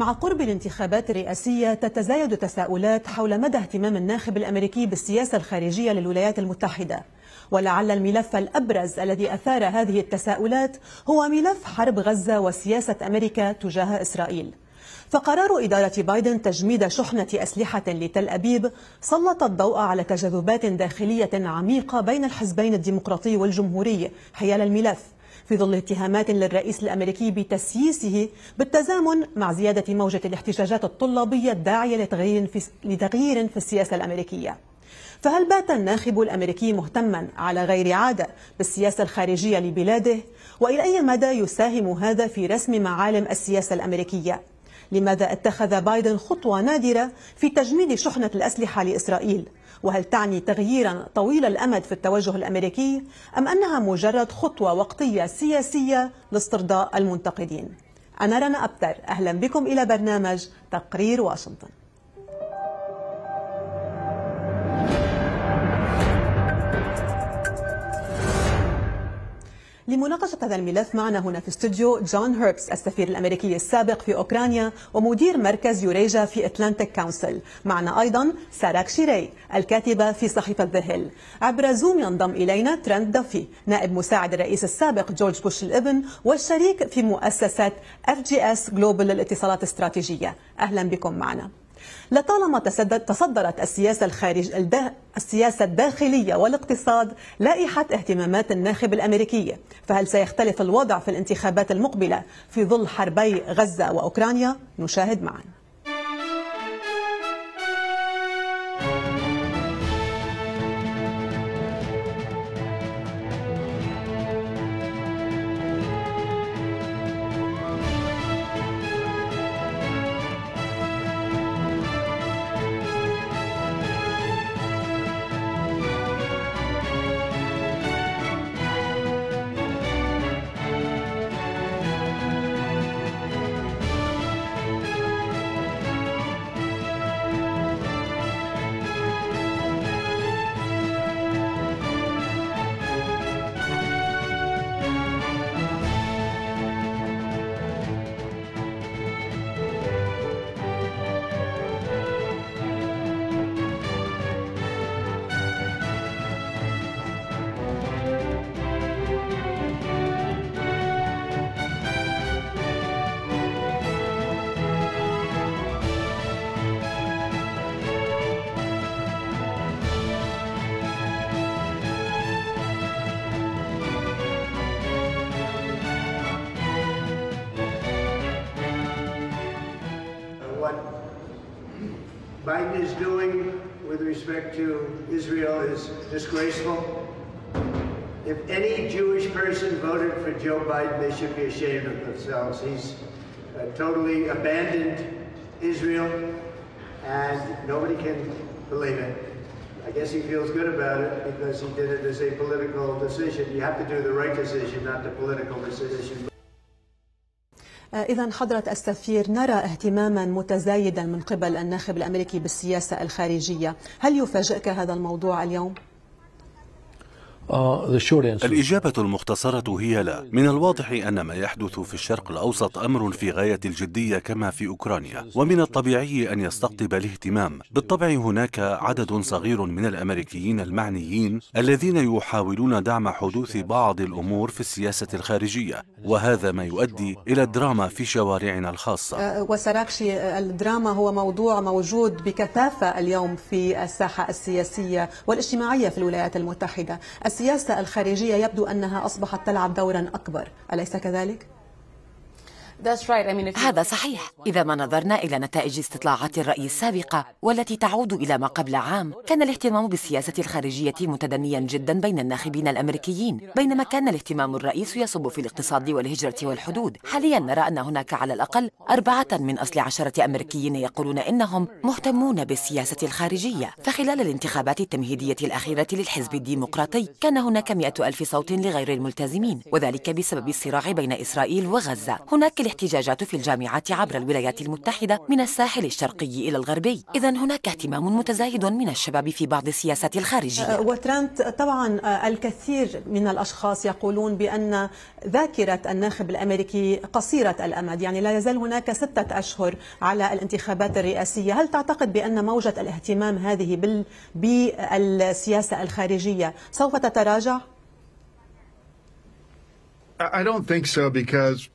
مع قرب الانتخابات الرئاسية تتزايد تساؤلات حول مدى اهتمام الناخب الأمريكي بالسياسة الخارجية للولايات المتحدة ولعل الملف الأبرز الذي أثار هذه التساؤلات هو ملف حرب غزة وسياسة أمريكا تجاه إسرائيل فقرار إدارة بايدن تجميد شحنة أسلحة لتل أبيب سلط الضوء على تجاذبات داخلية عميقة بين الحزبين الديمقراطي والجمهوري حيال الملف في ظل اتهامات للرئيس الأمريكي بتسييسه بالتزامن مع زيادة موجة الاحتجاجات الطلابية الداعية لتغيير في, لتغيير في السياسة الأمريكية فهل بات الناخب الأمريكي مهتما على غير عادة بالسياسة الخارجية لبلاده؟ وإلى أي مدى يساهم هذا في رسم معالم السياسة الأمريكية؟ لماذا اتخذ بايدن خطوة نادرة في تجميد شحنة الأسلحة لإسرائيل وهل تعني تغييرا طويل الأمد في التوجه الأمريكي أم أنها مجرد خطوة وقتية سياسية لاسترضاء المنتقدين أنا رنا أبتر أهلا بكم إلى برنامج تقرير واشنطن لمناقشة هذا الملف معنا هنا في استوديو جون هيربس السفير الأمريكي السابق في أوكرانيا ومدير مركز يوريجا في أتلانتيك كونسل معنا أيضا ساراك شيري الكاتبة في صحيفة ذا هيل عبر زوم ينضم إلينا ترند دافي نائب مساعد الرئيس السابق جورج بوش الابن والشريك في مؤسسة اف جي اس للاتصالات الاستراتيجية أهلا بكم معنا لطالما تصدرت السياسة الخارج السياسة الداخلية والاقتصاد لائحة اهتمامات الناخب الأمريكية فهل سيختلف الوضع في الانتخابات المقبلة في ظل حربي غزة وأوكرانيا نشاهد معاً Biden is doing with respect to Israel is disgraceful. If any Jewish person voted for Joe Biden, they should be ashamed of themselves. He's uh, totally abandoned Israel, and nobody can believe it. I guess he feels good about it because he did it as a political decision. You have to do the right decision, not the political decision. آه، إذا حضرة السفير نرى اهتماما متزايدا من قبل الناخب الأمريكي بالسياسة الخارجية هل يفاجئك هذا الموضوع اليوم؟ آه، الإجابة المختصرة هي لا من الواضح أن ما يحدث في الشرق الأوسط أمر في غاية الجدية كما في أوكرانيا ومن الطبيعي أن يستقطب الاهتمام بالطبع هناك عدد صغير من الأمريكيين المعنيين الذين يحاولون دعم حدوث بعض الأمور في السياسة الخارجية وهذا ما يؤدي إلى الدراما في شوارعنا الخاصة آه، وسراكشي آه، الدراما هو موضوع موجود بكثافة اليوم في الساحة السياسية والاجتماعية في الولايات المتحدة السياسة الخارجية يبدو أنها أصبحت تلعب دورا أكبر أليس كذلك؟ هذا صحيح إذا ما نظرنا إلى نتائج استطلاعات الرأي السابقة والتي تعود إلى ما قبل عام كان الاهتمام بالسياسة الخارجية متدنيا جدا بين الناخبين الأمريكيين بينما كان الاهتمام الرئيس يصب في الاقتصاد والهجرة والحدود حاليا نرى أن هناك على الأقل أربعة من أصل عشرة أمريكيين يقولون إنهم مهتمون بالسياسة الخارجية فخلال الانتخابات التمهيدية الأخيرة للحزب الديمقراطي كان هناك مئة ألف صوت لغير الملتزمين وذلك بسبب الصراع بين إسرائيل وغزة هناك الاحتجاجات في الجامعات عبر الولايات المتحدة من الساحل الشرقي إلى الغربي إذا هناك اهتمام متزايد من الشباب في بعض السياسات الخارجية أه، وترنت أه، طبعا أه، الكثير من الأشخاص يقولون بأن ذاكرة الناخب الأمريكي قصيرة الأمد يعني لا يزال هناك ستة أشهر على الانتخابات الرئاسية هل تعتقد بأن موجة الاهتمام هذه بالسياسة الخارجية سوف تتراجع؟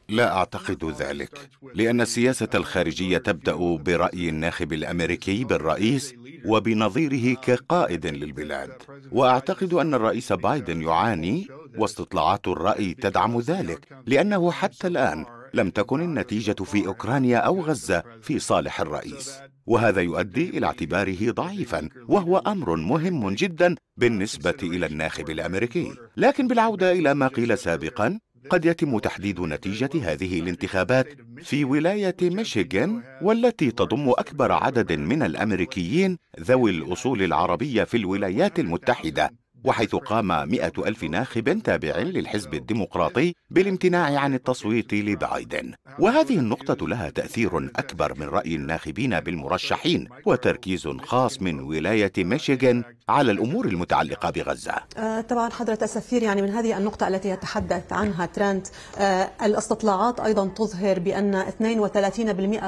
لا أعتقد ذلك لأن السياسة الخارجية تبدأ برأي الناخب الأمريكي بالرئيس وبنظيره كقائد للبلاد وأعتقد أن الرئيس بايدن يعاني واستطلاعات الرأي تدعم ذلك لأنه حتى الآن لم تكن النتيجة في أوكرانيا أو غزة في صالح الرئيس وهذا يؤدي إلى اعتباره ضعيفا وهو أمر مهم جدا بالنسبة إلى الناخب الأمريكي لكن بالعودة إلى ما قيل سابقا قد يتم تحديد نتيجة هذه الانتخابات في ولاية ميشيغان والتي تضم أكبر عدد من الأمريكيين ذوي الأصول العربية في الولايات المتحدة وحيث قام مئة ألف ناخب تابع للحزب الديمقراطي بالامتناع عن التصويت لبايدن وهذه النقطة لها تأثير أكبر من رأي الناخبين بالمرشحين وتركيز خاص من ولاية ميشيغان على الأمور المتعلقة بغزة آه طبعا حضرة السفير يعني من هذه النقطة التي يتحدث عنها ترنت آه الاستطلاعات أيضا تظهر بأن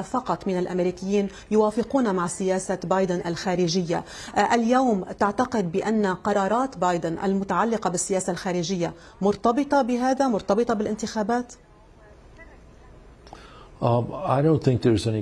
32% فقط من الأمريكيين يوافقون مع سياسة بايدن الخارجية آه اليوم تعتقد بأن قرارات بايدن بايدن المتعلقة بالسياسة الخارجية مرتبطة بهذا مرتبطة بالانتخابات؟ Um,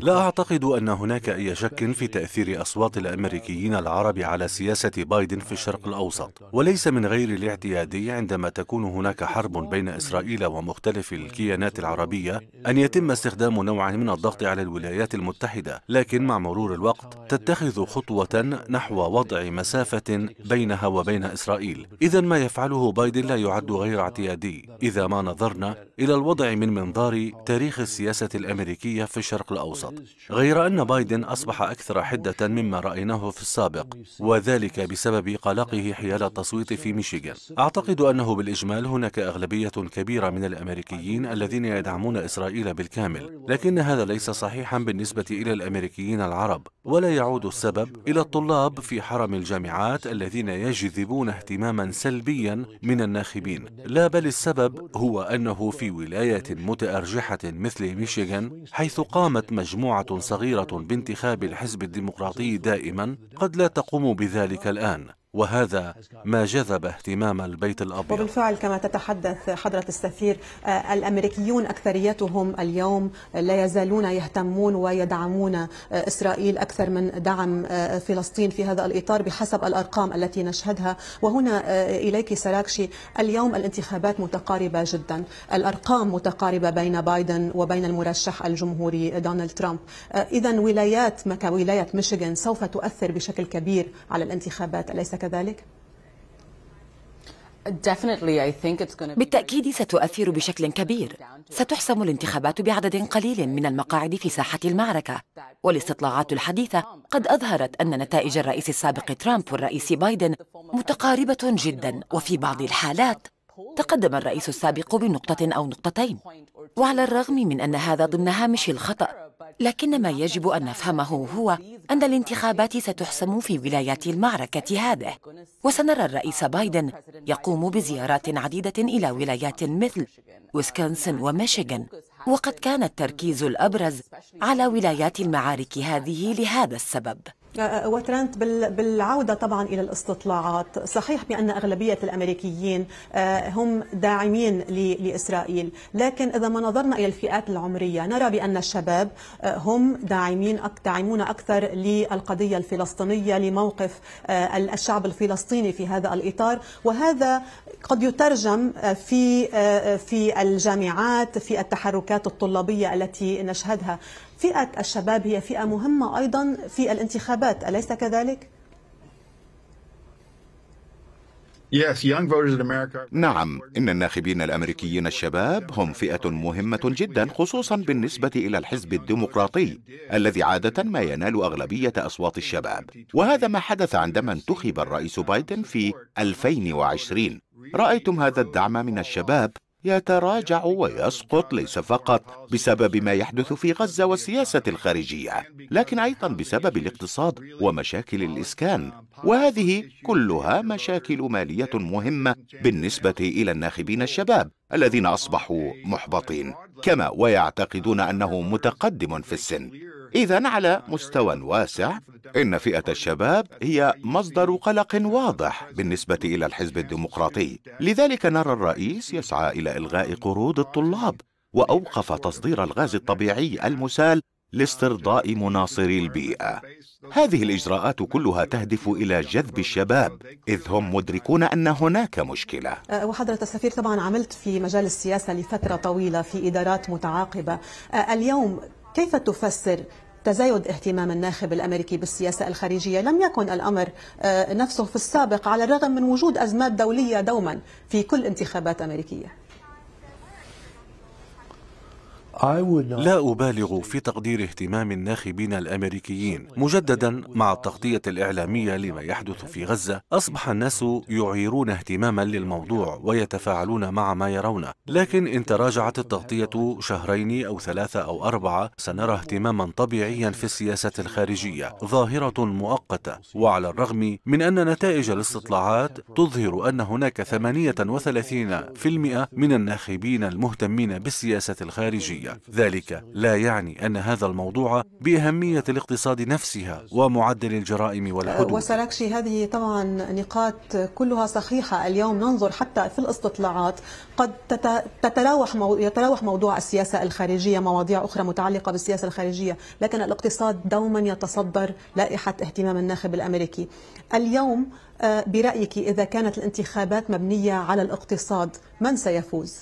لا أعتقد أن هناك أي شك في تأثير أصوات الأمريكيين العرب على سياسة بايدن في الشرق الأوسط وليس من غير الاعتيادي عندما تكون هناك حرب بين إسرائيل ومختلف الكيانات العربية أن يتم استخدام نوع من الضغط على الولايات المتحدة لكن مع مرور الوقت تتخذ خطوة نحو وضع مسافة بينها وبين إسرائيل إذا ما يفعله بايدن لا يعد غير اعتيادي إذا ما نظرنا إلى الوضع من منظار تاريخ السياسة الأمريكية في الشرق الأوسط غير أن بايدن أصبح أكثر حدة مما رأيناه في السابق وذلك بسبب قلقه حيال التصويت في ميشيغان أعتقد أنه بالإجمال هناك أغلبية كبيرة من الأمريكيين الذين يدعمون إسرائيل بالكامل لكن هذا ليس صحيحا بالنسبة إلى الأمريكيين العرب ولا يعود السبب إلى الطلاب في حرم الجامعات الذين يجذبون اهتماما سلبيا من الناخبين لا بل السبب هو أنه في ولاية متأرجحة مثل ميشيغان ميشيغان حيث قامت مجموعة صغيرة بانتخاب الحزب الديمقراطي دائما قد لا تقوم بذلك الآن وهذا ما جذب اهتمام البيت الأبيض وبالفعل كما تتحدث حضرة السفير آه، الأمريكيون أكثريتهم اليوم لا يزالون يهتمون ويدعمون آه، إسرائيل أكثر من دعم آه، فلسطين في هذا الإطار بحسب الأرقام التي نشهدها وهنا إليك سراكشي اليوم الانتخابات متقاربة جدا الأرقام متقاربة بين بايدن وبين المرشح الجمهوري دونالد ترامب إذا ولايات كولاية ميشيغان سوف تؤثر بشكل كبير على الانتخابات أليس كذلك؟ كذلك؟ بالتأكيد ستؤثر بشكل كبير ستحسم الانتخابات بعدد قليل من المقاعد في ساحة المعركة والاستطلاعات الحديثة قد أظهرت أن نتائج الرئيس السابق ترامب والرئيس بايدن متقاربة جدا وفي بعض الحالات تقدم الرئيس السابق بنقطة أو نقطتين وعلى الرغم من أن هذا ضمن هامش الخطأ لكن ما يجب أن نفهمه هو أن الانتخابات ستحسم في ولايات المعركة هذه وسنرى الرئيس بايدن يقوم بزيارات عديدة إلى ولايات مثل ويسكونسن وميشيغان وقد كان التركيز الأبرز على ولايات المعارك هذه لهذا السبب أه، أه، أه، وترنت بالعودة طبعا إلى الاستطلاعات صحيح بأن أغلبية الأمريكيين هم داعمين لإسرائيل لكن إذا ما نظرنا إلى الفئات العمرية نرى بأن الشباب هم داعمين داعمون أكثر للقضية الفلسطينية لموقف الشعب الفلسطيني في هذا الإطار وهذا قد يترجم في في الجامعات في التحركات الطلابية التي نشهدها فئة الشباب هي فئة مهمة أيضا في الانتخابات أليس كذلك؟ نعم إن الناخبين الأمريكيين الشباب هم فئة مهمة جدا خصوصا بالنسبة إلى الحزب الديمقراطي الذي عادة ما ينال أغلبية أصوات الشباب وهذا ما حدث عندما انتخب الرئيس بايدن في 2020 رأيتم هذا الدعم من الشباب يتراجع ويسقط ليس فقط بسبب ما يحدث في غزة والسياسة الخارجية لكن أيضا بسبب الاقتصاد ومشاكل الإسكان وهذه كلها مشاكل مالية مهمة بالنسبة إلى الناخبين الشباب الذين أصبحوا محبطين كما ويعتقدون أنه متقدم في السن إذا على مستوى واسع إن فئة الشباب هي مصدر قلق واضح بالنسبة إلى الحزب الديمقراطي لذلك نرى الرئيس يسعى إلى إلغاء قروض الطلاب وأوقف تصدير الغاز الطبيعي المسال لاسترضاء مناصري البيئة هذه الإجراءات كلها تهدف إلى جذب الشباب إذ هم مدركون أن هناك مشكلة أه، وحضرة السفير طبعا عملت في مجال السياسة لفترة طويلة في إدارات متعاقبة أه، اليوم كيف تفسر تزايد اهتمام الناخب الامريكي بالسياسه الخارجيه لم يكن الامر آه، نفسه في السابق على الرغم من وجود ازمات دوليه دوما في كل انتخابات امريكيه لا أبالغ في تقدير اهتمام الناخبين الأمريكيين مجددا مع التغطية الإعلامية لما يحدث في غزة أصبح الناس يعيرون اهتماما للموضوع ويتفاعلون مع ما يرونه لكن إن تراجعت التغطية شهرين أو ثلاثة أو أربعة سنرى اهتماما طبيعيا في السياسة الخارجية ظاهرة مؤقتة وعلى الرغم من أن نتائج الاستطلاعات تظهر أن هناك 38% من الناخبين المهتمين بالسياسة الخارجية ذلك لا يعني أن هذا الموضوع بأهمية الاقتصاد نفسها ومعدل الجرائم والحدود أه، وسلكشي هذه طبعا نقاط كلها صحيحة اليوم ننظر حتى في الاستطلاعات قد تتراوح مو... يتراوح موضوع السياسة الخارجية مواضيع أخرى متعلقة بالسياسة الخارجية لكن الاقتصاد دوما يتصدر لائحة اهتمام الناخب الأمريكي اليوم أه، برأيك إذا كانت الانتخابات مبنية على الاقتصاد من سيفوز؟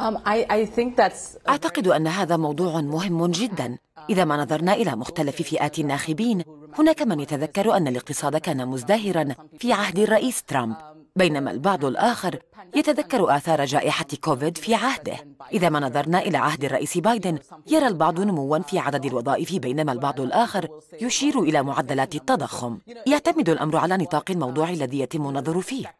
Um, uh, أعتقد أن هذا موضوع مهم جدا إذا ما نظرنا إلى مختلف فئات الناخبين هناك من يتذكر أن الاقتصاد كان مزدهرا في عهد الرئيس ترامب بينما البعض الآخر يتذكر آثار جائحة كوفيد في عهده إذا ما نظرنا إلى عهد الرئيس بايدن يرى البعض نموا في عدد الوظائف بينما البعض الآخر يشير إلى معدلات التضخم يعتمد الأمر على نطاق الموضوع الذي يتم النظر فيه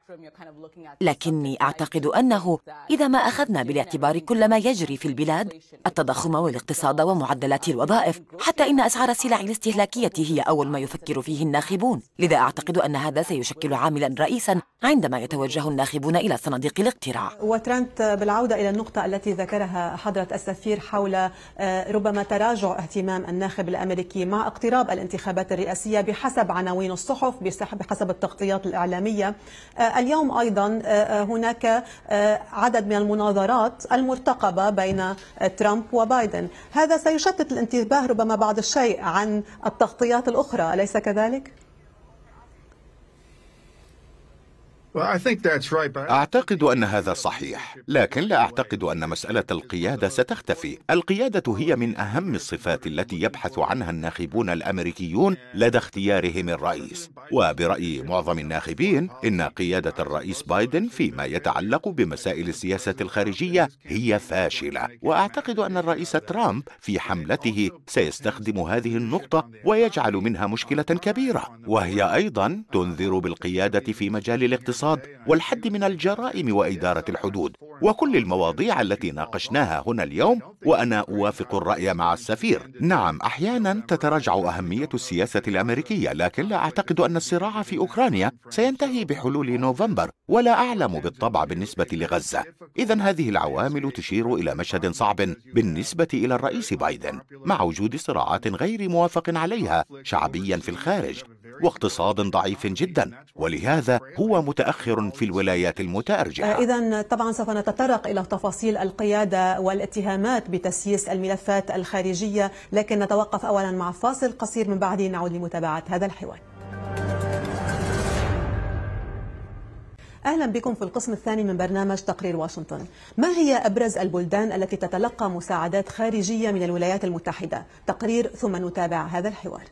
لكني أعتقد أنه إذا ما أخذنا بالاعتبار كل ما يجري في البلاد التضخم والاقتصاد ومعدلات الوظائف حتى إن أسعار السلع الاستهلاكية هي أول ما يفكر فيه الناخبون لذا أعتقد أن هذا سيشكل عاملا رئيسا عندما يتوجه الناخبون إلى صناديق الاقتراع وترنت بالعودة إلى النقطة التي ذكرها حضرة السفير حول آه، ربما تراجع اهتمام الناخب الأمريكي مع اقتراب الانتخابات الرئاسية بحسب عناوين الصحف بحسب التغطيات الإعلامية آه، اليوم أيضا آه، آه، هناك آه، عدد من المناظرات المرتقبة بين ترامب وبايدن هذا سيشتت الانتباه ربما بعض الشيء عن التغطيات الأخرى أليس كذلك؟ أعتقد أن هذا صحيح، لكن لا أعتقد أن مسألة القيادة ستختفي. القيادة هي من أهم الصفات التي يبحث عنها الناخبون الأمريكيون لدى اختيارهم الرئيس. وبرأي معظم الناخبين، إن قيادة الرئيس بايدن فيما يتعلق بمسائل السياسة الخارجية هي فاشلة. وأعتقد أن الرئيس ترامب في حملته سيستخدم هذه النقطة ويجعل منها مشكلة كبيرة، وهي أيضا تنذر بالقيادة في مجال الاقتصاد الاقتصاد والحد من الجرائم وإدارة الحدود وكل المواضيع التي ناقشناها هنا اليوم وأنا أوافق الرأي مع السفير نعم أحيانا تتراجع أهمية السياسة الأمريكية لكن لا أعتقد أن الصراع في أوكرانيا سينتهي بحلول نوفمبر ولا أعلم بالطبع بالنسبة لغزة إذا هذه العوامل تشير إلى مشهد صعب بالنسبة إلى الرئيس بايدن مع وجود صراعات غير موافق عليها شعبيا في الخارج واقتصاد ضعيف جدا ولهذا هو متأخر في الولايات المتأرجحة آه، إذا طبعا سوف نتطرق إلى تفاصيل القيادة والاتهامات بتسييس الملفات الخارجية لكن نتوقف أولا مع فاصل قصير من بعده نعود لمتابعة هذا الحوار أهلا بكم في القسم الثاني من برنامج تقرير واشنطن ما هي أبرز البلدان التي تتلقى مساعدات خارجية من الولايات المتحدة؟ تقرير ثم نتابع هذا الحوار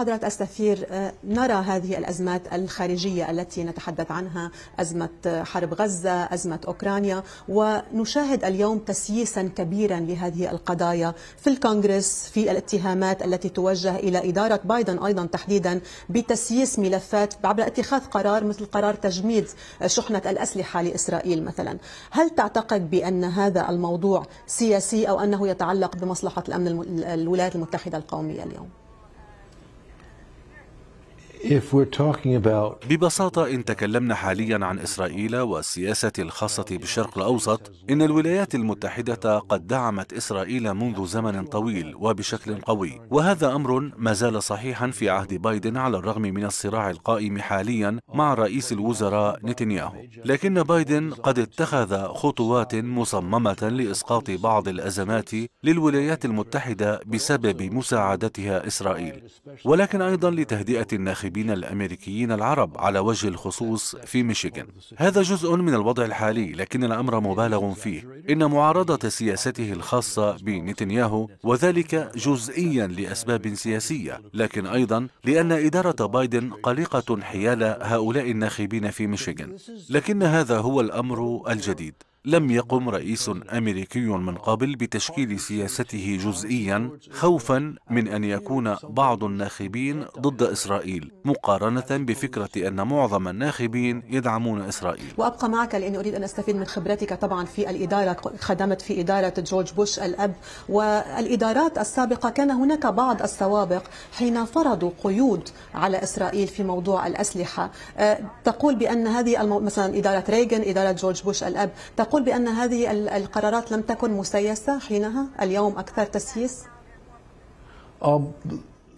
حضرة السفير آه، نرى هذه الأزمات الخارجية التي نتحدث عنها أزمة حرب غزة أزمة أوكرانيا ونشاهد اليوم تسييسا كبيرا لهذه القضايا في الكونغرس في الاتهامات التي توجه إلى إدارة بايدن أيضا تحديدا بتسييس ملفات عبر اتخاذ قرار مثل قرار تجميد شحنة الأسلحة لإسرائيل مثلا هل تعتقد بأن هذا الموضوع سياسي أو أنه يتعلق بمصلحة الأمن الولايات المتحدة القومية اليوم؟ ببساطة إن تكلمنا حاليا عن إسرائيل والسياسة الخاصة بالشرق الأوسط إن الولايات المتحدة قد دعمت إسرائيل منذ زمن طويل وبشكل قوي وهذا أمر ما زال صحيحا في عهد بايدن على الرغم من الصراع القائم حاليا مع رئيس الوزراء نتنياهو لكن بايدن قد اتخذ خطوات مصممة لإسقاط بعض الأزمات للولايات المتحدة بسبب مساعدتها إسرائيل ولكن أيضا لتهدئة الناخبين المغتربين الأمريكيين العرب على وجه الخصوص في ميشيغان هذا جزء من الوضع الحالي لكن الأمر مبالغ فيه إن معارضة سياسته الخاصة بنتنياهو وذلك جزئيا لأسباب سياسية لكن أيضا لأن إدارة بايدن قلقة حيال هؤلاء الناخبين في ميشيغان لكن هذا هو الأمر الجديد لم يقم رئيس أمريكي من قبل بتشكيل سياسته جزئيا خوفا من أن يكون بعض الناخبين ضد إسرائيل مقارنة بفكرة أن معظم الناخبين يدعمون إسرائيل وأبقى معك لان أريد أن أستفيد من خبرتك طبعا في الإدارة خدمت في إدارة جورج بوش الأب والإدارات السابقة كان هناك بعض السوابق حين فرضوا قيود على إسرائيل في موضوع الأسلحة أه، تقول بأن هذه مثلا إدارة ريغن إدارة جورج بوش الأب تقول تقول بأن هذه القرارات لم تكن مسيسة حينها اليوم أكثر تسييس آه،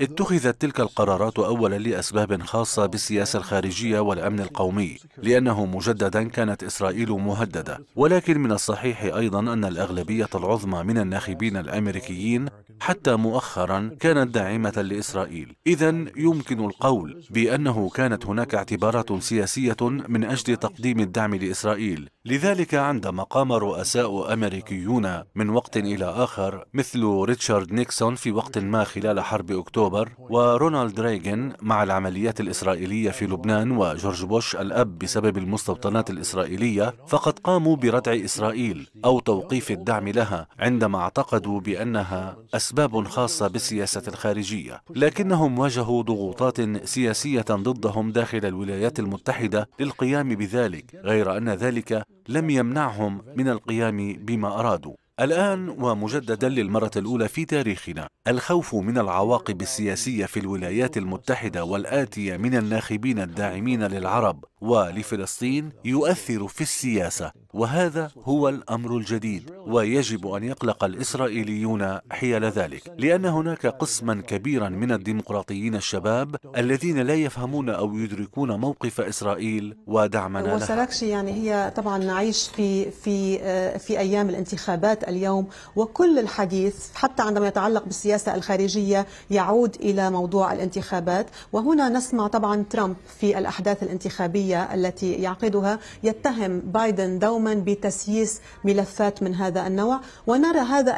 اتخذت تلك القرارات أولا لأسباب خاصة بالسياسة الخارجية والأمن القومي لأنه مجددا كانت إسرائيل مهددة ولكن من الصحيح أيضا أن الأغلبية العظمى من الناخبين الأمريكيين حتى مؤخرا كانت داعمة لإسرائيل إذا يمكن القول بأنه كانت هناك اعتبارات سياسية من أجل تقديم الدعم لإسرائيل لذلك عندما قام رؤساء أمريكيون من وقت إلى آخر مثل ريتشارد نيكسون في وقت ما خلال حرب أكتوبر أكتوبر ورونالد ريغن مع العمليات الإسرائيلية في لبنان وجورج بوش الأب بسبب المستوطنات الإسرائيلية فقد قاموا بردع إسرائيل أو توقيف الدعم لها عندما اعتقدوا بأنها أسباب خاصة بالسياسة الخارجية لكنهم واجهوا ضغوطات سياسية ضدهم داخل الولايات المتحدة للقيام بذلك غير أن ذلك لم يمنعهم من القيام بما أرادوا الآن ومجددا للمرة الأولى في تاريخنا الخوف من العواقب السياسية في الولايات المتحدة والآتية من الناخبين الداعمين للعرب ولفلسطين يؤثر في السياسة وهذا هو الأمر الجديد ويجب أن يقلق الإسرائيليون حيال ذلك لأن هناك قسما كبيرا من الديمقراطيين الشباب الذين لا يفهمون أو يدركون موقف إسرائيل ودعمنا لها يعني هي طبعا نعيش في, في, آه، في أيام الانتخابات اليوم وكل الحديث حتى عندما يتعلق بالسياسة الخارجية يعود إلى موضوع الانتخابات وهنا نسمع طبعا ترامب في الأحداث الانتخابية التي يعقدها يتهم بايدن دوما بتسييس ملفات من هذا النوع ونرى هذا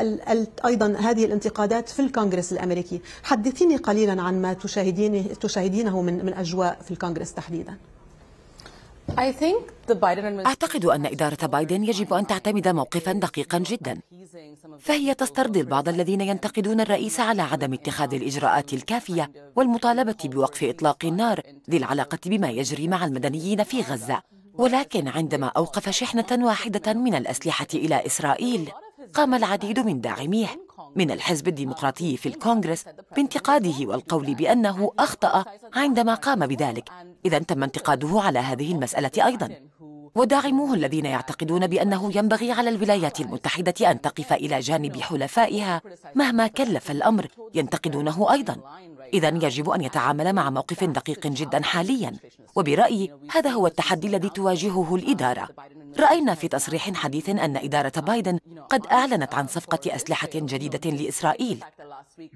أيضا هذه الانتقادات في الكونغرس الأمريكي حدثيني قليلا عن ما تشاهدينه من أجواء في الكونغرس تحديدا أعتقد أن إدارة بايدن يجب أن تعتمد موقفا دقيقا جدا فهي تسترضي البعض الذين ينتقدون الرئيس على عدم اتخاذ الإجراءات الكافية والمطالبة بوقف إطلاق النار ذي العلاقة بما يجري مع المدنيين في غزة ولكن عندما أوقف شحنة واحدة من الأسلحة إلى إسرائيل قام العديد من داعميه من الحزب الديمقراطي في الكونغرس بانتقاده والقول بأنه أخطأ عندما قام بذلك إذا تم انتقاده على هذه المسألة أيضا وداعموه الذين يعتقدون بأنه ينبغي على الولايات المتحدة أن تقف إلى جانب حلفائها مهما كلف الأمر ينتقدونه أيضا إذا يجب أن يتعامل مع موقف دقيق جدا حاليا وبرأيي هذا هو التحدي الذي تواجهه الإدارة رأينا في تصريح حديث أن إدارة بايدن قد أعلنت عن صفقة أسلحة جديدة لإسرائيل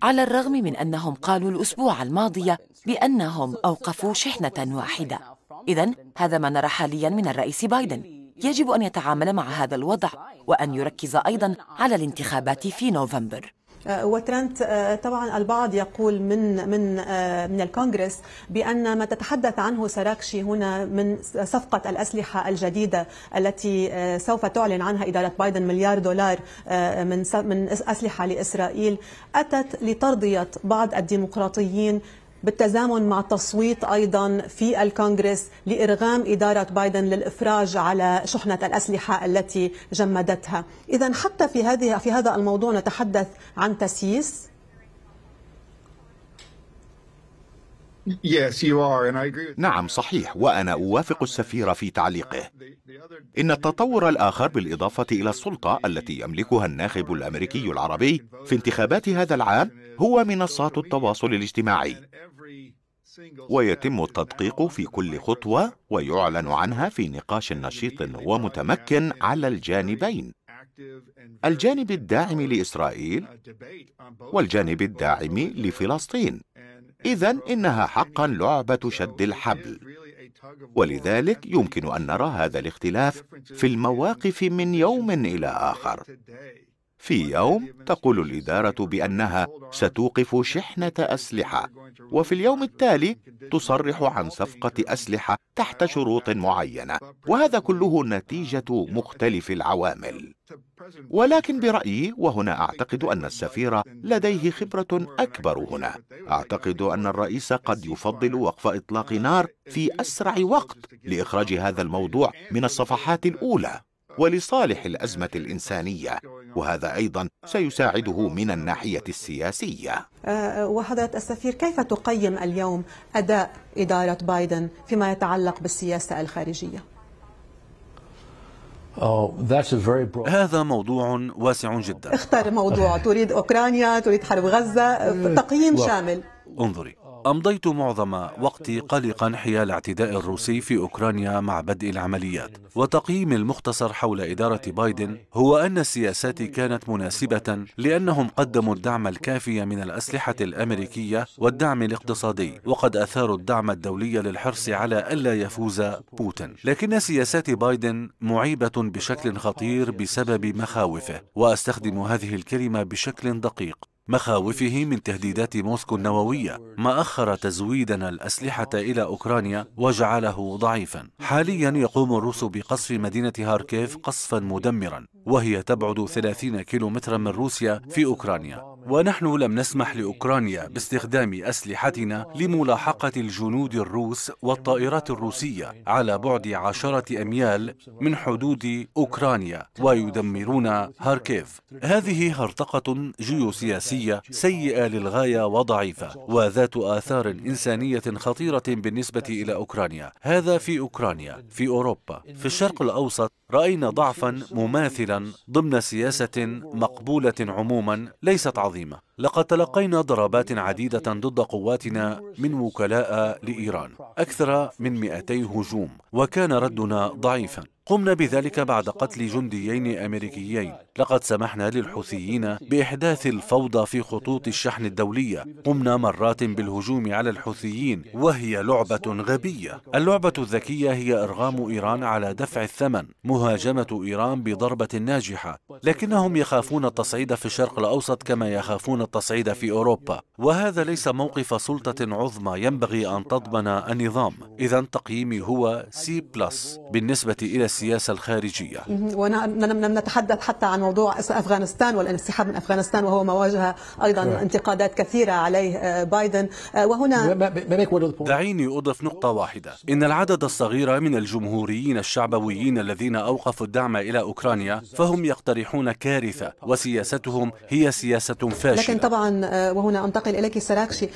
على الرغم من أنهم قالوا الأسبوع الماضي بأنهم أوقفوا شحنة واحدة إذا هذا ما نرى حاليا من الرئيس بايدن يجب أن يتعامل مع هذا الوضع وأن يركز أيضا على الانتخابات في نوفمبر أه، وترنت أه، طبعا البعض يقول من من أه، من الكونغرس بان ما تتحدث عنه سراكشي هنا من صفقه الاسلحه الجديده التي سوف تعلن عنها اداره بايدن مليار دولار من من اسلحه لاسرائيل اتت لترضيه بعض الديمقراطيين بالتزامن مع تصويت ايضا في الكونغرس لارغام اداره بايدن للافراج على شحنه الاسلحه التي جمدتها، اذا حتى في هذه في هذا الموضوع نتحدث عن تسييس نعم صحيح وأنا أوافق السفير في تعليقه إن التطور الآخر بالإضافة إلى السلطة التي يملكها الناخب الأمريكي العربي في انتخابات هذا العام هو منصات التواصل الاجتماعي ويتم التدقيق في كل خطوة ويعلن عنها في نقاش نشيط ومتمكن على الجانبين الجانب الداعم لإسرائيل والجانب الداعم لفلسطين إذا إنها حقا لعبة شد الحبل ولذلك يمكن أن نرى هذا الاختلاف في المواقف من يوم إلى آخر في يوم تقول الإدارة بأنها ستوقف شحنة أسلحة، وفي اليوم التالي تصرح عن صفقة أسلحة تحت شروط معينة، وهذا كله نتيجة مختلف العوامل. ولكن برأيي وهنا أعتقد أن السفير لديه خبرة أكبر هنا أعتقد أن الرئيس قد يفضل وقف إطلاق نار في أسرع وقت لإخراج هذا الموضوع من الصفحات الأولى ولصالح الأزمة الإنسانية وهذا أيضا سيساعده من الناحية السياسية أه، أه، وحضرة السفير كيف تقيم اليوم أداء إدارة بايدن فيما يتعلق بالسياسة الخارجية؟ oh, هذا موضوع واسع جدا اختر موضوع تريد أوكرانيا تريد حرب غزة تقييم شامل انظري أمضيت معظم وقتي قلقا حيال اعتداء الروسي في أوكرانيا مع بدء العمليات وتقييمي المختصر حول إدارة بايدن هو أن سياساتي كانت مناسبة لأنهم قدموا الدعم الكافي من الأسلحة الأمريكية والدعم الاقتصادي وقد أثاروا الدعم الدولي للحرص على ألا يفوز بوتين لكن سياسات بايدن معيبة بشكل خطير بسبب مخاوفه وأستخدم هذه الكلمة بشكل دقيق مخاوفه من تهديدات موسكو النووية ما أخر تزويدنا الأسلحة إلى أوكرانيا وجعله ضعيفا حاليا يقوم الروس بقصف مدينة هاركيف قصفا مدمرا وهي تبعد 30 كيلومترا من روسيا في أوكرانيا ونحن لم نسمح لأوكرانيا باستخدام أسلحتنا لملاحقة الجنود الروس والطائرات الروسية على بعد عشرة أميال من حدود أوكرانيا ويدمرون هاركيف هذه هرطقة جيوسياسية سيئة للغاية وضعيفة وذات آثار إنسانية خطيرة بالنسبة إلى أوكرانيا هذا في أوكرانيا في أوروبا في الشرق الأوسط رأينا ضعفا مماثلا ضمن سياسة مقبولة عموما ليست عظيمة لقد تلقينا ضربات عديدة ضد قواتنا من وكلاء لإيران أكثر من 200 هجوم وكان ردنا ضعيفا قمنا بذلك بعد قتل جنديين أمريكيين لقد سمحنا للحوثيين بإحداث الفوضى في خطوط الشحن الدولية قمنا مرات بالهجوم على الحوثيين وهي لعبة غبية اللعبة الذكية هي إرغام إيران على دفع الثمن مهاجمة إيران بضربة ناجحة لكنهم يخافون التصعيد في الشرق الأوسط كما يخافون التصعيد في أوروبا وهذا ليس موقف سلطة عظمى ينبغي أن تضمن النظام إذا تقييمي هو سي بلس بالنسبة إلى السياسة الخارجية ونحن نتحدث حتى عن موضوع أفغانستان والانسحاب من أفغانستان وهو ما واجه أيضا نعم. انتقادات كثيرة عليه آه، بايدن آه، وهنا دعيني أضف نقطة واحدة إن العدد الصغير من الجمهوريين الشعبويين الذين أوقفوا الدعم إلى أوكرانيا فهم يقترحون كارثة وسياستهم هي سياسة فاشلة لكن طبعا آه، وهنا أنتقل إليك سراكشي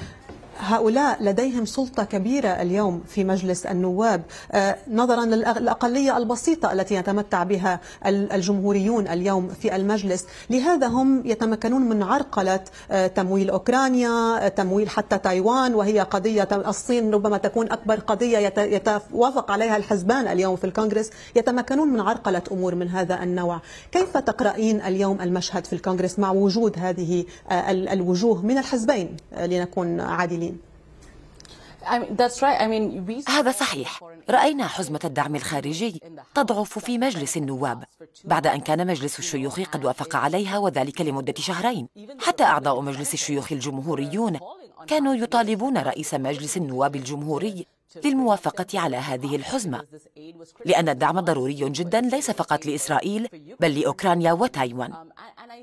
هؤلاء لديهم سلطة كبيرة اليوم في مجلس النواب آه، نظرا للأقلية البسيطة التي يتمتع بها الجمهوريون اليوم في المجلس لهذا هم يتمكنون من عرقلة آه، تمويل أوكرانيا آه، تمويل حتى تايوان وهي قضية الصين ربما تكون أكبر قضية يتوافق عليها الحزبان اليوم في الكونغرس يتمكنون من عرقلة أمور من هذا النوع كيف تقرأين اليوم المشهد في الكونغرس مع وجود هذه الوجوه من الحزبين لنكون عادلين هذا صحيح رأينا حزمة الدعم الخارجي تضعف في مجلس النواب بعد أن كان مجلس الشيوخ قد وافق عليها وذلك لمدة شهرين حتى أعضاء مجلس الشيوخ الجمهوريون كانوا يطالبون رئيس مجلس النواب الجمهوري للموافقة على هذه الحزمة لأن الدعم ضروري جدا ليس فقط لإسرائيل بل لأوكرانيا وتايوان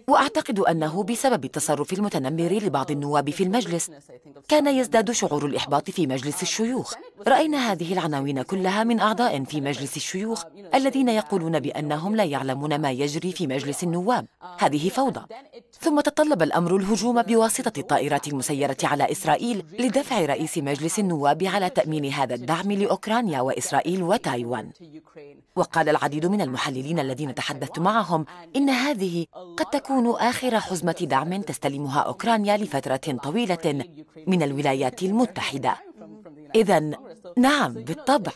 وأعتقد أنه بسبب التصرف المتنمر لبعض النواب في المجلس كان يزداد شعور الإحباط في مجلس الشيوخ رأينا هذه العناوين كلها من أعضاء في مجلس الشيوخ الذين يقولون بأنهم لا يعلمون ما يجري في مجلس النواب هذه فوضى ثم تطلب الأمر الهجوم بواسطة الطائرات المسيرة على إسرائيل لدفع رئيس مجلس النواب على تأمين هذا الدعم لأوكرانيا وإسرائيل وتايوان وقال العديد من المحللين الذين تحدثت معهم إن هذه قد تكون آخر حزمة دعم تستلمها أوكرانيا لفترة طويلة من الولايات المتحدة إذا نعم بالطبع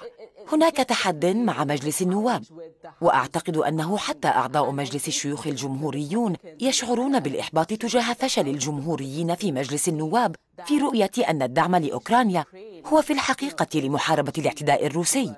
هناك تحد مع مجلس النواب واعتقد انه حتى اعضاء مجلس الشيوخ الجمهوريون يشعرون بالاحباط تجاه فشل الجمهوريين في مجلس النواب في رؤيه ان الدعم لاوكرانيا هو في الحقيقه لمحاربه الاعتداء الروسي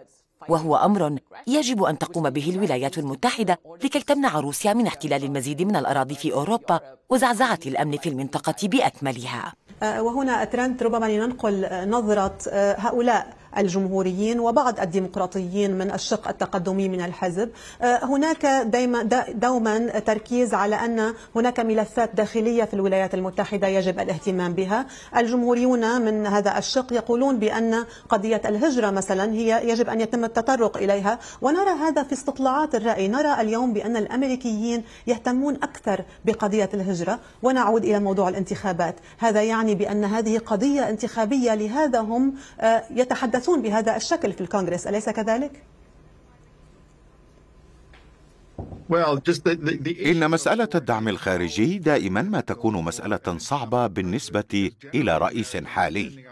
وهو امر يجب ان تقوم به الولايات المتحده لكي تمنع روسيا من احتلال المزيد من الاراضي في اوروبا وزعزعه الامن في المنطقه باكملها آه، وهنا ترند ربما لننقل نظره آه، هؤلاء الجمهوريين وبعض الديمقراطيين من الشق التقدمي من الحزب آه، هناك دائما دوما تركيز على أن هناك ملفات داخلية في الولايات المتحدة يجب الاهتمام بها الجمهوريون من هذا الشق يقولون بأن قضية الهجرة مثلا هي يجب أن يتم التطرق إليها ونرى هذا في استطلاعات الرأي نرى اليوم بأن الأمريكيين يهتمون أكثر بقضية الهجرة ونعود إلى موضوع الانتخابات هذا يعني بأن هذه قضية انتخابية لهذا هم آه، يتحدثون يتحدثون بهذا الشكل في الكونغرس أليس كذلك؟ إن مسألة الدعم الخارجي دائما ما تكون مسألة صعبة بالنسبة إلى رئيس حالي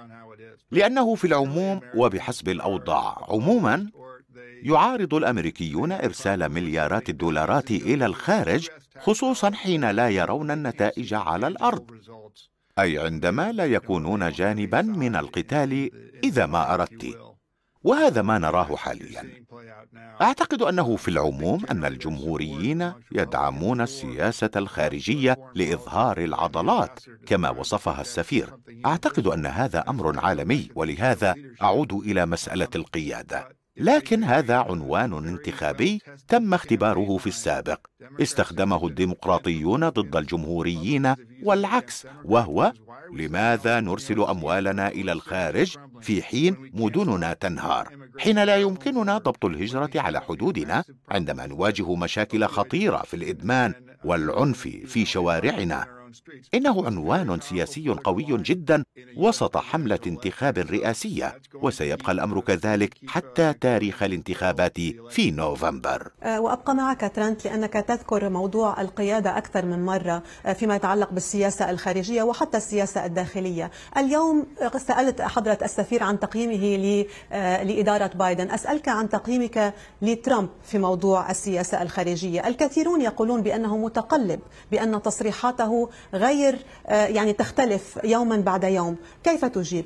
لأنه في العموم وبحسب الأوضاع عموما يعارض الامريكيون ارسال مليارات الدولارات الى الخارج خصوصا حين لا يرون النتائج على الارض أي عندما لا يكونون جانبا من القتال إذا ما أردت وهذا ما نراه حاليا اعتقد انه في العموم ان الجمهوريين يدعمون السياسه الخارجيه لاظهار العضلات كما وصفها السفير اعتقد ان هذا امر عالمي ولهذا اعود الى مساله القياده لكن هذا عنوان انتخابي تم اختباره في السابق استخدمه الديمقراطيون ضد الجمهوريين والعكس وهو لماذا نرسل اموالنا الى الخارج في حين مدننا تنهار حين لا يمكننا ضبط الهجره على حدودنا عندما نواجه مشاكل خطيره في الادمان والعنف في شوارعنا إنه عنوان سياسي قوي جدا وسط حملة انتخاب رئاسية وسيبقى الأمر كذلك حتى تاريخ الانتخابات في نوفمبر آه، وأبقى معك ترنت لأنك تذكر موضوع القيادة أكثر من مرة آه، فيما يتعلق بالسياسة الخارجية وحتى السياسة الداخلية اليوم سألت حضرة السفير عن تقييمه آه، لإدارة بايدن أسألك عن تقييمك لترامب في موضوع السياسة الخارجية الكثيرون يقولون بأنه متقلب بأن تصريحاته غير آه، يعني تختلف يوما بعد يوم كيف تجيب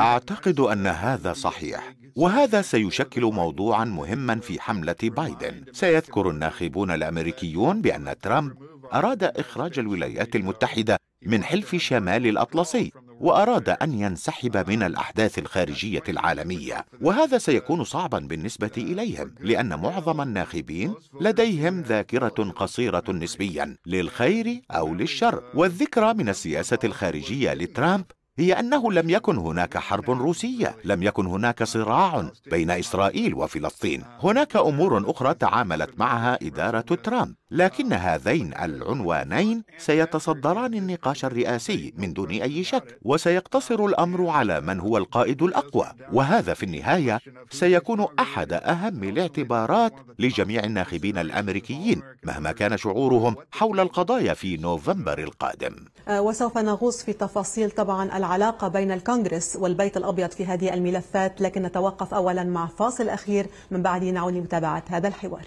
اعتقد ان هذا صحيح وهذا سيشكل موضوعا مهما في حمله بايدن سيذكر الناخبون الامريكيون بان ترامب اراد اخراج الولايات المتحده من حلف شمال الاطلسي وأراد أن ينسحب من الأحداث الخارجية العالمية وهذا سيكون صعبا بالنسبة إليهم لأن معظم الناخبين لديهم ذاكرة قصيرة نسبيا للخير أو للشر والذكرى من السياسة الخارجية لترامب هي أنه لم يكن هناك حرب روسية لم يكن هناك صراع بين إسرائيل وفلسطين هناك أمور أخرى تعاملت معها إدارة ترامب لكن هذين العنوانين سيتصدران النقاش الرئاسي من دون أي شك وسيقتصر الأمر على من هو القائد الأقوى وهذا في النهاية سيكون أحد أهم الاعتبارات لجميع الناخبين الأمريكيين مهما كان شعورهم حول القضايا في نوفمبر القادم آه، وسوف نغوص في تفاصيل طبعا العلاقة بين الكونغرس والبيت الأبيض في هذه الملفات لكن نتوقف أولا مع فاصل أخير من بعد نعود لمتابعة هذا الحوار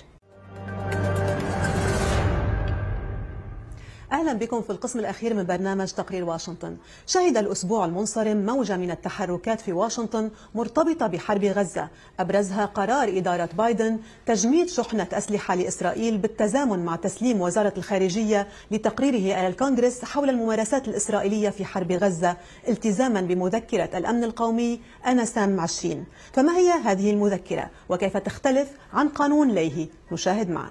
أهلا بكم في القسم الأخير من برنامج تقرير واشنطن شهد الأسبوع المنصرم موجة من التحركات في واشنطن مرتبطة بحرب غزة أبرزها قرار إدارة بايدن تجميد شحنة أسلحة لإسرائيل بالتزامن مع تسليم وزارة الخارجية لتقريره إلى الكونغرس حول الممارسات الإسرائيلية في حرب غزة التزاما بمذكرة الأمن القومي أنسام عشرين فما هي هذه المذكرة وكيف تختلف عن قانون ليهي نشاهد معاً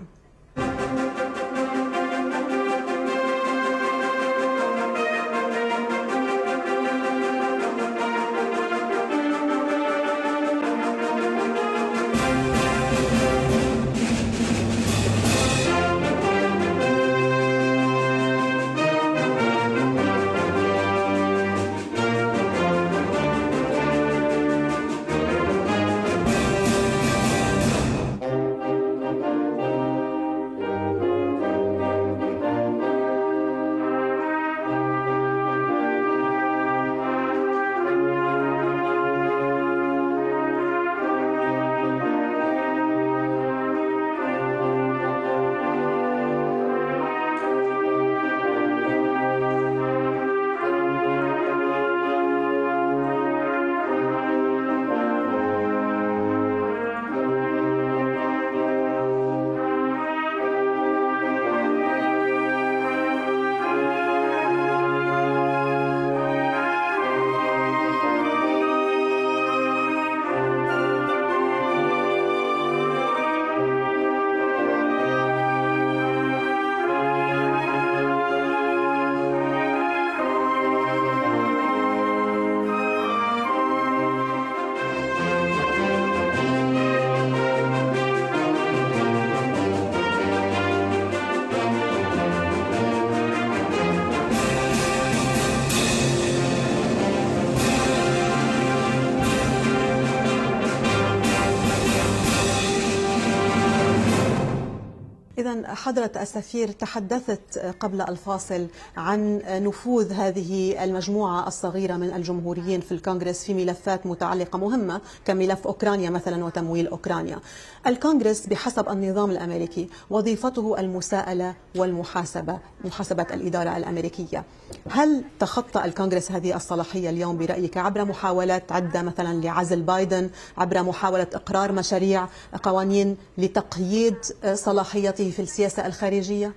حضرة السفير تحدثت قبل الفاصل عن نفوذ هذه المجموعة الصغيرة من الجمهوريين في الكونغرس في ملفات متعلقة مهمة كملف أوكرانيا مثلا وتمويل أوكرانيا الكونغرس بحسب النظام الأمريكي وظيفته المساءلة والمحاسبة محاسبة الإدارة الأمريكية هل تخطى الكونغرس هذه الصلاحية اليوم برأيك عبر محاولات عدة مثلا لعزل بايدن عبر محاولة إقرار مشاريع قوانين لتقييد صلاحيته في السياسة السياسة الخارجية؟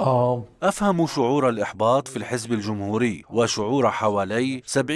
آه. أفهم شعور الإحباط في الحزب الجمهوري وشعور حوالي 70%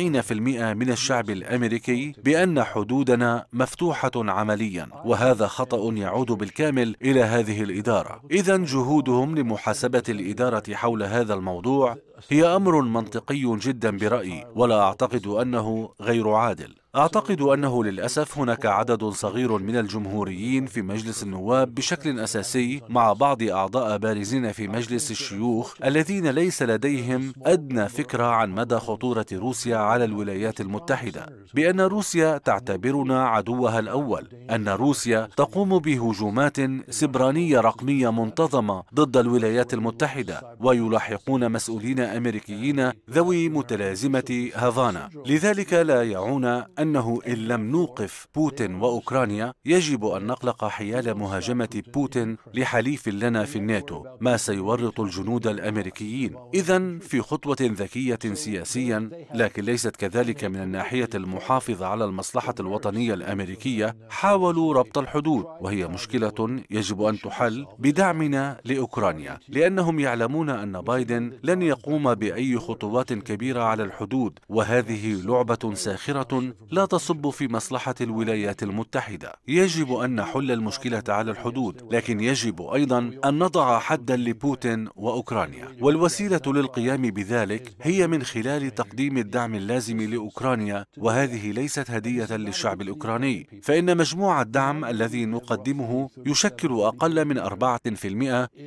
من الشعب الأمريكي بأن حدودنا مفتوحة عمليا وهذا خطأ يعود بالكامل إلى هذه الإدارة إذا جهودهم لمحاسبة الإدارة حول هذا الموضوع هي أمر منطقي جدا برأيي ولا أعتقد أنه غير عادل أعتقد أنه للأسف هناك عدد صغير من الجمهوريين في مجلس النواب بشكل أساسي مع بعض أعضاء بارزين في مجلس الشيوخ الذين ليس لديهم أدنى فكرة عن مدى خطورة روسيا على الولايات المتحدة بأن روسيا تعتبرنا عدوها الأول أن روسيا تقوم بهجومات سبرانية رقمية منتظمة ضد الولايات المتحدة ويلاحقون مسؤولين أمريكيين ذوي متلازمة هافانا لذلك لا يعون أنه إن لم نوقف بوتين وأوكرانيا يجب أن نقلق حيال مهاجمة بوتين لحليف لنا في الناتو ما سيورط الجنود الأمريكيين إذا في خطوة ذكية سياسيا لكن ليست كذلك من الناحية المحافظة على المصلحة الوطنية الأمريكية حاولوا ربط الحدود وهي مشكلة يجب أن تحل بدعمنا لأوكرانيا لأنهم يعلمون أن بايدن لن يقوم بأي خطوات كبيرة على الحدود وهذه لعبة ساخرة لا تصب في مصلحة الولايات المتحدة يجب أن نحل المشكلة على الحدود لكن يجب أيضا أن نضع حدا لبوتين وأوكرانيا والوسيلة للقيام بذلك هي من خلال تقديم الدعم اللازم لأوكرانيا وهذه ليست هدية للشعب الأوكراني فإن مجموع الدعم الذي نقدمه يشكل أقل من 4%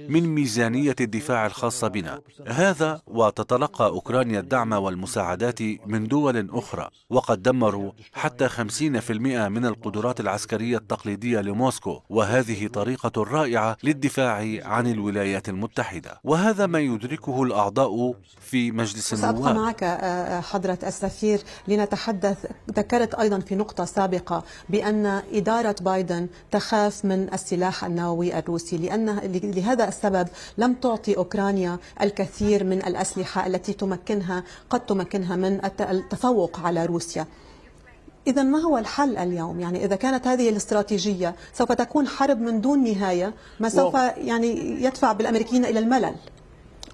من ميزانية الدفاع الخاصة بنا هذا وتتلقى أوكرانيا الدعم والمساعدات من دول أخرى وقد دمروا حتى 50% من القدرات العسكرية التقليدية لموسكو وهذه طريقة رائعة للدفاع عن الولايات المتحدة وهذا ما يدركه الأعضاء في مجلس النواب سأبقى معك آه، آه، حضرة السفير لنتحدث ذكرت أيضا في نقطة سابقة بأن إدارة بايدن تخاف من السلاح النووي الروسي لأن لهذا السبب لم تعطي أوكرانيا الكثير من الأسلحة التي تمكنها قد تمكنها من التفوق على روسيا إذا ما هو الحل اليوم؟ يعني إذا كانت هذه الاستراتيجية سوف تكون حرب من دون نهاية ما سوف يعني يدفع بالأمريكيين إلى الملل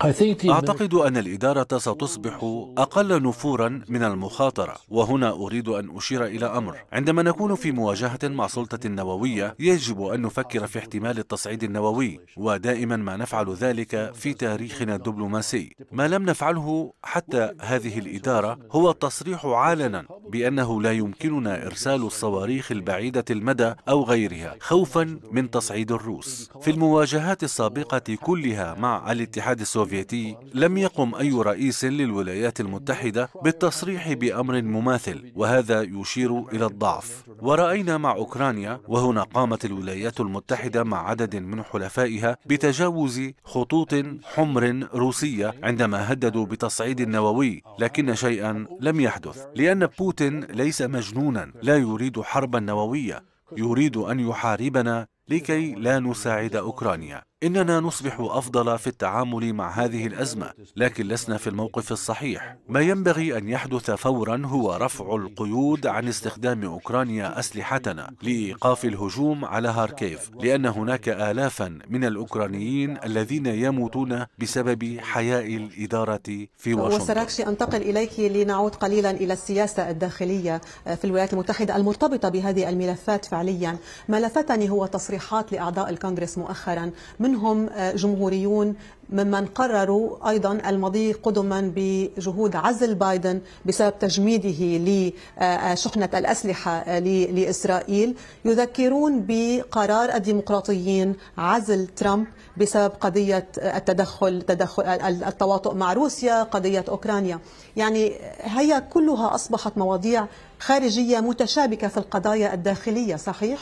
أعتقد أن الإدارة ستصبح أقل نفورا من المخاطرة وهنا أريد أن أشير إلى أمر عندما نكون في مواجهة مع سلطة نووية يجب أن نفكر في احتمال التصعيد النووي ودائما ما نفعل ذلك في تاريخنا الدبلوماسي ما لم نفعله حتى هذه الإدارة هو التصريح علنا بأنه لا يمكننا إرسال الصواريخ البعيدة المدى أو غيرها خوفا من تصعيد الروس في المواجهات السابقة كلها مع الاتحاد السوفيتي السوفيتي لم يقم أي رئيس للولايات المتحدة بالتصريح بأمر مماثل وهذا يشير إلى الضعف ورأينا مع أوكرانيا وهنا قامت الولايات المتحدة مع عدد من حلفائها بتجاوز خطوط حمر روسية عندما هددوا بتصعيد نووي لكن شيئا لم يحدث لأن بوتين ليس مجنونا لا يريد حربا نووية يريد أن يحاربنا لكي لا نساعد أوكرانيا إننا نصبح أفضل في التعامل مع هذه الأزمة لكن لسنا في الموقف الصحيح ما ينبغي أن يحدث فورا هو رفع القيود عن استخدام أوكرانيا أسلحتنا لإيقاف الهجوم على هاركيف لأن هناك آلافا من الأوكرانيين الذين يموتون بسبب حياء الإدارة في واشنطن وسراكشي أنتقل إليك لنعود قليلا إلى السياسة الداخلية في الولايات المتحدة المرتبطة بهذه الملفات فعليا ما لفتني هو تصريحات لأعضاء الكونغرس مؤخرا من منهم آه، جمهوريون ممن قرروا ايضا المضي قدما بجهود عزل بايدن بسبب تجميده لشحنه آه، آه، الاسلحه لاسرائيل يذكرون بقرار الديمقراطيين عزل ترامب بسبب قضيه التدخل تدخل التواطؤ مع روسيا قضيه اوكرانيا يعني هي كلها اصبحت مواضيع خارجيه متشابكه في القضايا الداخليه صحيح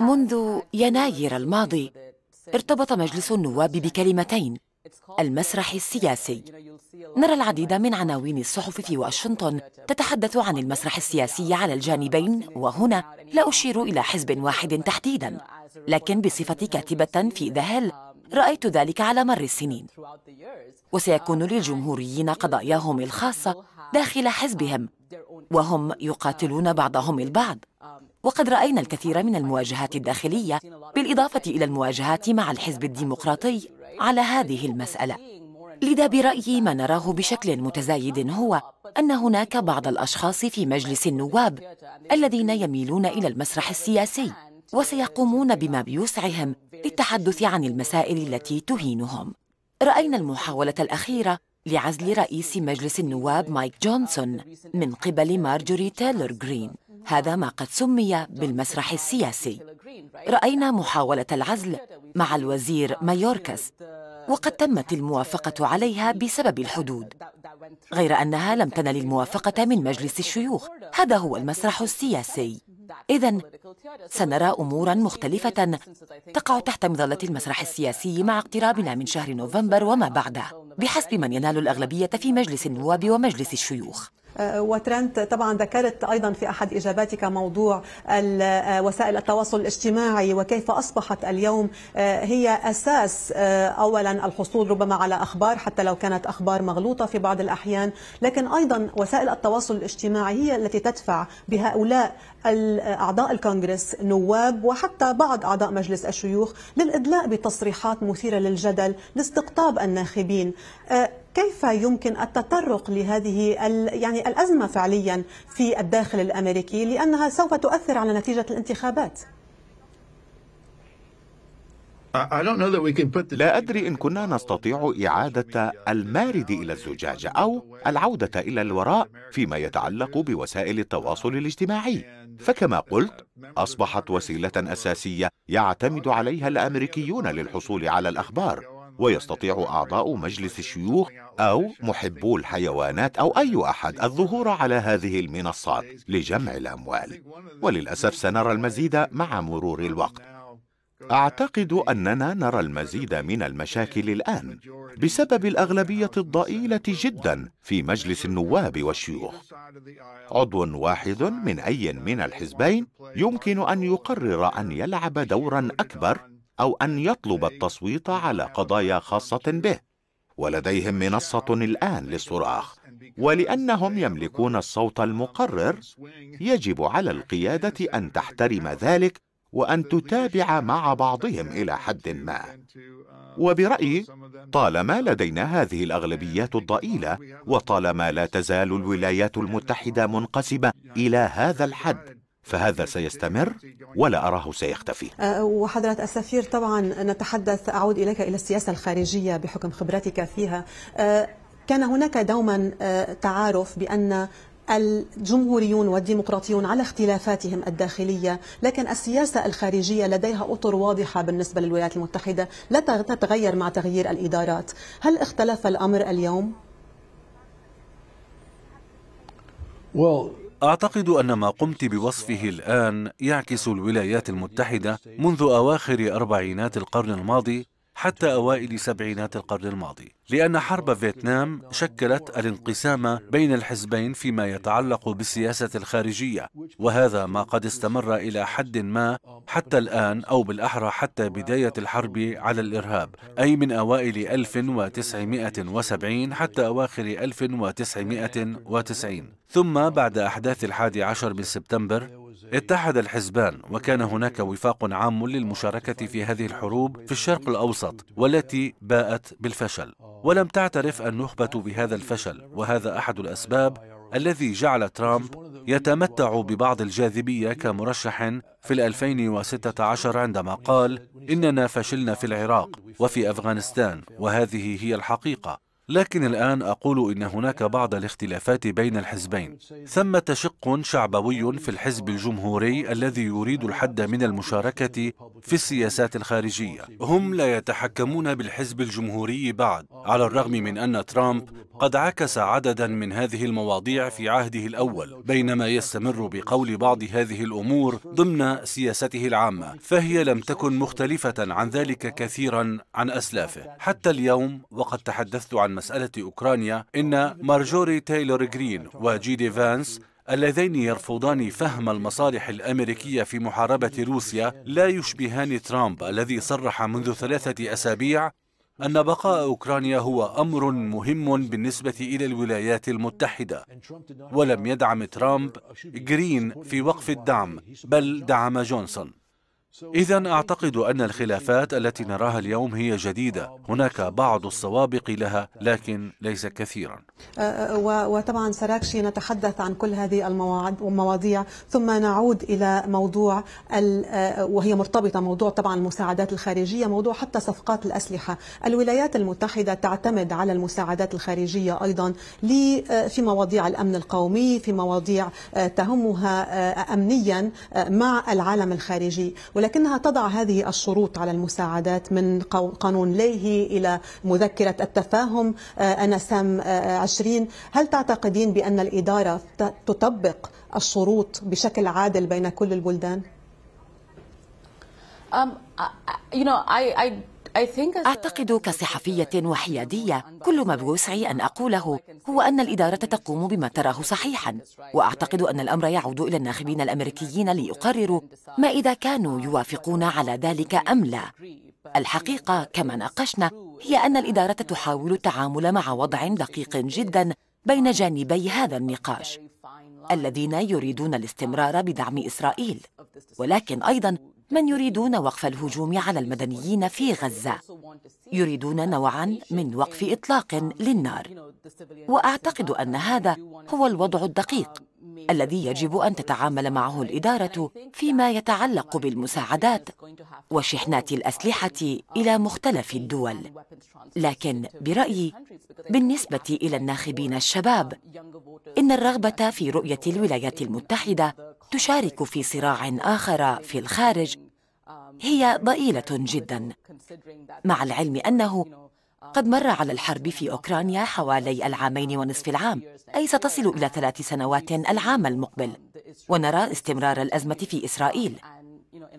منذ يناير الماضي ارتبط مجلس النواب بكلمتين المسرح السياسي نرى العديد من عناوين الصحف في واشنطن تتحدث عن المسرح السياسي على الجانبين وهنا لا أشير إلى حزب واحد تحديدا لكن بصفة كاتبة في ذهل رأيت ذلك على مر السنين وسيكون للجمهوريين قضاياهم الخاصة داخل حزبهم وهم يقاتلون بعضهم البعض وقد رأينا الكثير من المواجهات الداخلية بالإضافة إلى المواجهات مع الحزب الديمقراطي على هذه المسألة لذا برأيي ما نراه بشكل متزايد هو أن هناك بعض الأشخاص في مجلس النواب الذين يميلون إلى المسرح السياسي وسيقومون بما بيسعهم للتحدث عن المسائل التي تهينهم رأينا المحاولة الأخيرة لعزل رئيس مجلس النواب مايك جونسون من قبل مارجوري تايلور جرين هذا ما قد سمي بالمسرح السياسي رأينا محاولة العزل مع الوزير مايوركس وقد تمت الموافقة عليها بسبب الحدود غير أنها لم تنل الموافقة من مجلس الشيوخ هذا هو المسرح السياسي إذا سنرى أمورا مختلفة تقع تحت مظلة المسرح السياسي مع اقترابنا من شهر نوفمبر وما بعده بحسب من ينال الأغلبية في مجلس النواب ومجلس الشيوخ آه، وترنت طبعا ذكرت أيضا في أحد إجاباتك موضوع آه، وسائل التواصل الاجتماعي وكيف أصبحت اليوم آه، هي أساس أولا الحصول ربما على أخبار حتى لو كانت أخبار مغلوطة في بعض الأحيان لكن أيضا وسائل التواصل الاجتماعي هي التي تدفع بهؤلاء أعضاء الكونغرس نواب وحتى بعض أعضاء مجلس الشيوخ للإدلاء بتصريحات مثيرة للجدل لاستقطاب الناخبين كيف يمكن التطرق لهذه يعني الأزمة فعليا في الداخل الأمريكي لأنها سوف تؤثر على نتيجة الانتخابات؟ لا أدري إن كنا نستطيع إعادة المارد إلى الزجاجة أو العودة إلى الوراء فيما يتعلق بوسائل التواصل الاجتماعي فكما قلت أصبحت وسيلة أساسية يعتمد عليها الأمريكيون للحصول على الأخبار ويستطيع أعضاء مجلس الشيوخ أو محبو الحيوانات أو أي أحد الظهور على هذه المنصات لجمع الأموال وللأسف سنرى المزيد مع مرور الوقت أعتقد أننا نرى المزيد من المشاكل الآن بسبب الأغلبية الضئيلة جدا في مجلس النواب والشيوخ. عضو واحد من أي من الحزبين يمكن أن يقرر أن يلعب دورا أكبر أو أن يطلب التصويت على قضايا خاصة به ولديهم منصة الآن للصراخ ولأنهم يملكون الصوت المقرر يجب على القيادة أن تحترم ذلك وأن تتابع مع بعضهم إلى حد ما وبرأيي طالما لدينا هذه الأغلبيات الضئيلة وطالما لا تزال الولايات المتحدة منقسمة إلى هذا الحد فهذا سيستمر ولا أراه سيختفي أه، وحضرة السفير طبعا نتحدث أعود إليك إلى السياسة الخارجية بحكم خبرتك فيها أه، كان هناك دوما أه، تعارف بأن الجمهوريون والديمقراطيون على اختلافاتهم الداخلية لكن السياسة الخارجية لديها أطر واضحة بالنسبة للولايات المتحدة لا تتغير مع تغيير الإدارات هل اختلف الأمر اليوم؟ Well, أعتقد أن ما قمت بوصفه الآن يعكس الولايات المتحدة منذ أواخر أربعينات القرن الماضي حتى أوائل سبعينات القرن الماضي لأن حرب فيتنام شكلت الانقسام بين الحزبين فيما يتعلق بالسياسة الخارجية وهذا ما قد استمر إلى حد ما حتى الآن أو بالأحرى حتى بداية الحرب على الإرهاب أي من أوائل 1970 حتى أواخر 1990 ثم بعد أحداث الحادي عشر من سبتمبر اتحد الحزبان وكان هناك وفاق عام للمشاركة في هذه الحروب في الشرق الأوسط والتي باءت بالفشل ولم تعترف النخبة بهذا الفشل وهذا أحد الأسباب الذي جعل ترامب يتمتع ببعض الجاذبية كمرشح في 2016 عندما قال إننا فشلنا في العراق وفي أفغانستان وهذه هي الحقيقة لكن الآن أقول إن هناك بعض الاختلافات بين الحزبين ثمة شق شعبوي في الحزب الجمهوري الذي يريد الحد من المشاركة في السياسات الخارجية هم لا يتحكمون بالحزب الجمهوري بعد على الرغم من أن ترامب قد عكس عددا من هذه المواضيع في عهده الأول بينما يستمر بقول بعض هذه الأمور ضمن سياسته العامة فهي لم تكن مختلفة عن ذلك كثيرا عن أسلافه حتى اليوم وقد تحدثت عن مسألة أوكرانيا إن مارجوري تايلور جرين وجيدي فانس اللذين يرفضان فهم المصالح الأمريكية في محاربة روسيا لا يشبهان ترامب الذي صرح منذ ثلاثة أسابيع أن بقاء أوكرانيا هو أمر مهم بالنسبة إلى الولايات المتحدة ولم يدعم ترامب جرين في وقف الدعم بل دعم جونسون إذا أعتقد أن الخلافات التي نراها اليوم هي جديدة هناك بعض السوابق لها لكن ليس كثيرا أه، أه، وطبعا سراكشي نتحدث عن كل هذه المواضيع ثم نعود إلى موضوع أه، وهي مرتبطة موضوع طبعا المساعدات الخارجية موضوع حتى صفقات الأسلحة الولايات المتحدة تعتمد على المساعدات الخارجية أيضا في مواضيع الأمن القومي في مواضيع تهمها أمنيا مع العالم الخارجي ولكن لكنها تضع هذه الشروط على المساعدات من قانون ليهي إلى مذكرة التفاهم آه، أنسام 20 آه، آه، هل تعتقدين بأن الإدارة تطبق الشروط بشكل عادل بين كل البلدان؟ Um, I, you know, I, I أعتقد كصحفية وحيادية كل ما بوسعي أن أقوله هو أن الإدارة تقوم بما تراه صحيحا وأعتقد أن الأمر يعود إلى الناخبين الأمريكيين ليقرروا ما إذا كانوا يوافقون على ذلك أم لا الحقيقة كما ناقشنا هي أن الإدارة تحاول التعامل مع وضع دقيق جدا بين جانبي هذا النقاش الذين يريدون الاستمرار بدعم إسرائيل ولكن أيضا من يريدون وقف الهجوم على المدنيين في غزة يريدون نوعا من وقف إطلاق للنار وأعتقد أن هذا هو الوضع الدقيق الذي يجب أن تتعامل معه الإدارة فيما يتعلق بالمساعدات وشحنات الأسلحة إلى مختلف الدول لكن برأيي بالنسبة إلى الناخبين الشباب إن الرغبة في رؤية الولايات المتحدة تشارك في صراع آخر في الخارج هي ضئيلة جدا مع العلم أنه قد مر على الحرب في أوكرانيا حوالي العامين ونصف العام أي ستصل إلى ثلاث سنوات العام المقبل ونرى استمرار الأزمة في إسرائيل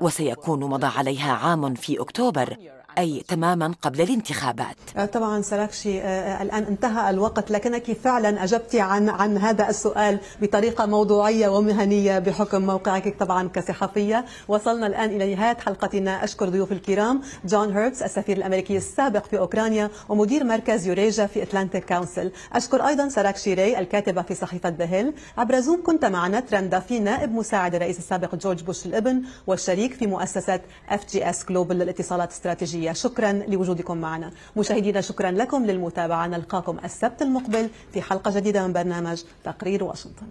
وسيكون مضى عليها عام في أكتوبر أي تماما قبل الانتخابات آه، طبعا سراكشي آه، آه، الآن انتهى الوقت لكنك فعلا أجبتي عن عن هذا السؤال بطريقة موضوعية ومهنية بحكم موقعك طبعا كصحفية وصلنا الآن إلى نهاية حلقتنا أشكر ضيوف الكرام جون هيربس السفير الأمريكي السابق في أوكرانيا ومدير مركز يوريجا في أتلانتيك كونسل أشكر أيضا سراكشي ري الكاتبة في صحيفة بهل عبر زوم كنت معنا ترندا في نائب مساعد الرئيس السابق جورج بوش الابن والشريك في مؤسسة اف جي اس جلوبال للاتصالات الاستراتيجية شكرا لوجودكم معنا مشاهدينا شكرا لكم للمتابعة نلقاكم السبت المقبل في حلقة جديدة من برنامج تقرير واشنطن